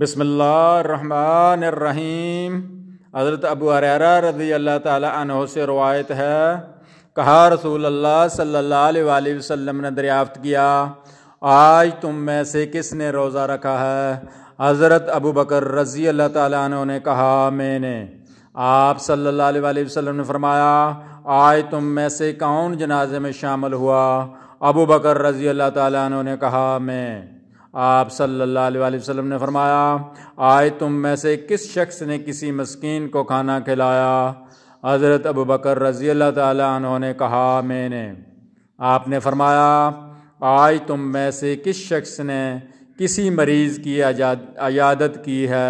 बसमीम हज़रत अबू हरारा रज़ी अल्लाह तन से रवायत है कहा रसूल अल्लाह सल्ला वसम ने दरियाफ्त किया आज तुम में से किसने रोज़ा रखा है हज़रत अबू बकर रज़ी अल्लाह तह ने कहा मैंने आप सल्ला वसम ने फरमाया आज तुम में से कौन जनाजे में शामिल हुआ अबू बकर रज़ी अल्लाह तह ने कहा मैं आप सल्लल्लाहु अलैहि वसल्लम ने फरमाया आए तुम में से किस शख्स ने किसी मस्किन को खाना खिलाया हज़रत अबू बकर रज़ी अल्लाह तहों ने कहा मैंने आपने फरमाया आज तुम में से किस शख्स ने किसी मरीज़ की अयादत की है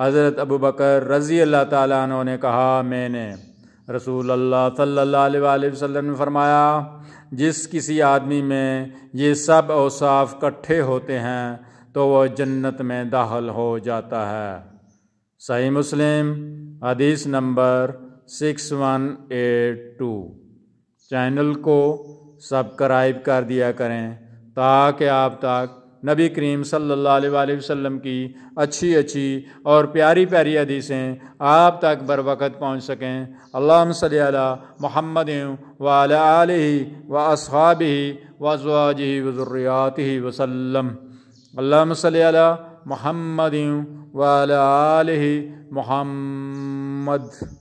हज़रत अबू बकर रज़ी अल्लाह तहों ने कहा मैंने रसूल अल्लाह सल्ला वसल्लम ने फरमाया जिस किसी आदमी में ये सब औसाफ इकट्ठे होते हैं तो वह जन्नत में दाखिल हो जाता है सही मुस्लिम हदीस number six one eight two channel को सब्सक्राइब कर दिया करें ताकि आप तक नबी करीम सल्लल्लाहु अलैहि वसल्लम की अच्छी अच्छी और प्यारी प्यारी हदीसें आप तक बर वक़्त पहुँच सकें अल्लाह महमद वाल व असहाब वजवाज वज़ुर्रियात वसलम अल्लाम महमद वाल मोहम्मद